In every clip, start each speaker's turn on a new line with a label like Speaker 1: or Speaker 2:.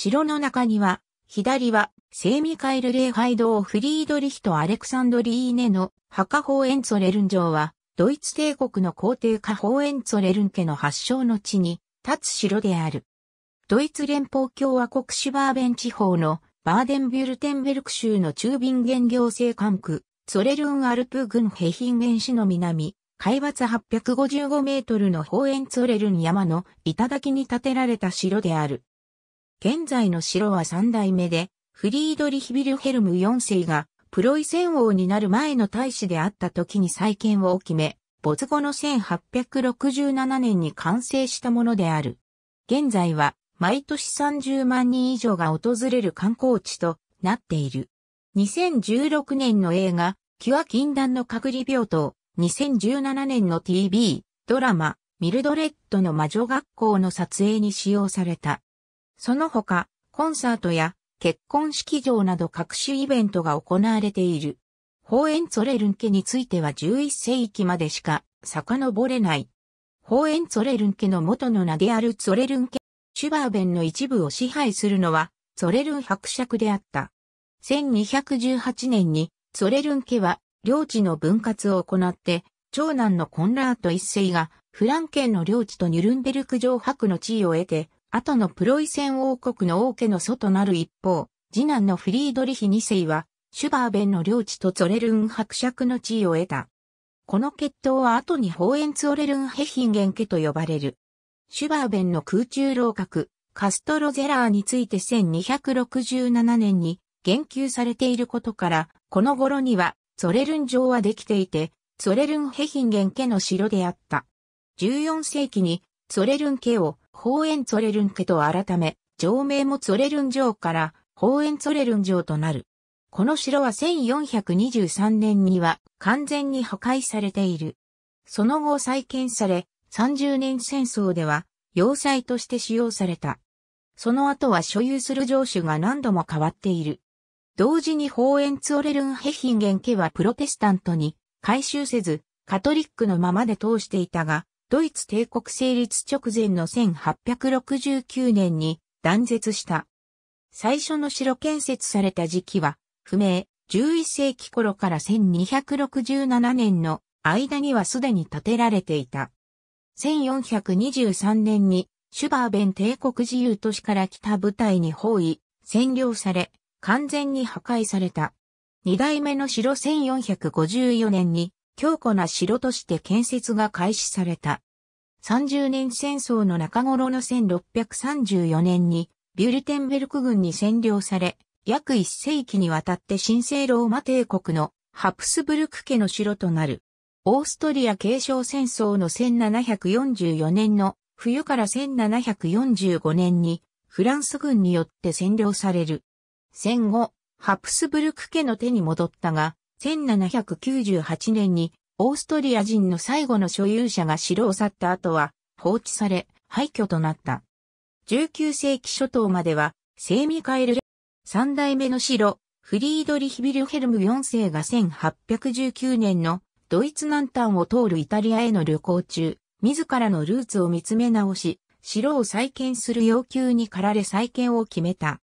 Speaker 1: 城の中には、左は、セーミカエル礼拝堂フリードリヒとアレクサンドリーネの墓法エンツォレルン城は、ドイツ帝国の皇帝下法エンツォレルン家の発祥の地に立つ城である。ドイツ連邦共和国シュバーベン地方のバーデンビュルテンベルク州の中便原行政管区、ツォレルンアルプ郡ヘヒンゲン市の南、海抜855メートルのホーエンツォレルン山の頂に建てられた城である。現在の城は三代目で、フリードリヒ・ビルヘルム4世がプロイセン王になる前の大使であった時に再建を決め、没後の1867年に完成したものである。現在は毎年30万人以上が訪れる観光地となっている。2016年の映画、キュア禁断の隔離病棟、2017年の TV、ドラマ、ミルドレッドの魔女学校の撮影に使用された。その他、コンサートや結婚式場など各種イベントが行われている。ホーエンツォレルン家については11世紀までしか遡れない。ホーエンツォレルン家の元の名であるツォレルン家、シュバーベンの一部を支配するのはツォレルン伯爵であった。1218年にツォレルン家は領地の分割を行って、長男のコンラート一世がフランケンの領地とニュルンベルク城伯の地位を得て、後のプロイセン王国の王家の祖となる一方、次男のフリードリヒ2世は、シュバーベンの領地とツォレルン伯爵の地位を得た。この血統は後にホーエンツォレルンヘヒンゲン家と呼ばれる。シュバーベンの空中楼閣、カストロゼラーについて1267年に言及されていることから、この頃にはツォレルン城はできていて、ツォレルンヘヒンゲン家の城であった。14世紀にツォレルン家をホーエンツォレルン家と改め、城名もツォレルン城から、ホーエンツォレルン城となる。この城は1423年には完全に破壊されている。その後再建され、30年戦争では要塞として使用された。その後は所有する城主が何度も変わっている。同時にホーエンツォレルンヘヒンゲン家はプロテスタントに改修せず、カトリックのままで通していたが、ドイツ帝国成立直前の1869年に断絶した。最初の城建設された時期は不明、11世紀頃から1267年の間にはすでに建てられていた。1423年にシュバーベン帝国自由都市から来た部隊に包囲、占領され、完全に破壊された。二代目の城1454年に強固な城として建設が開始された。30年戦争の中頃の1634年に、ビュルテンベルク軍に占領され、約1世紀にわたって神聖ローマ帝国のハプスブルク家の城となる。オーストリア継承戦争の1744年の冬から1745年にフランス軍によって占領される。戦後、ハプスブルク家の手に戻ったが、1798年にオーストリア人の最後の所有者が城を去った後は放置され廃墟となった。19世紀初頭までは聖ミカエル三代目の城、フリードリヒビルヘルム4世が1819年のドイツ南端を通るイタリアへの旅行中、自らのルーツを見つめ直し、城を再建する要求に駆られ再建を決めた。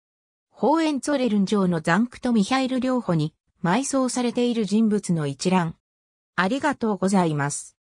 Speaker 1: ホーエンツォレルン城のザンクトミハイル両方に埋葬されている人物の一覧。ありがとうございます。